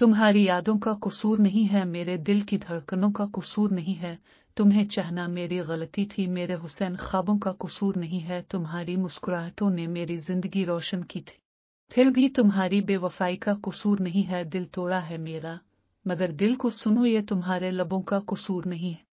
तुम्हारी यादों का कसूर नहीं है मेरे दिल की धड़कनों का कसूर नहीं है तुम्हें चाहना मेरी गलती थी मेरे हुसैन ख्वाबों का कसूर नहीं है तुम्हारी मुस्कुराहटों ने मेरी जिंदगी रोशन की थी फिर भी तुम्हारी बेवफाई का कसूर नहीं है दिल तोड़ा है मेरा मगर दिल को सुनो ये तुम्हारे लबों का कसूर नहीं है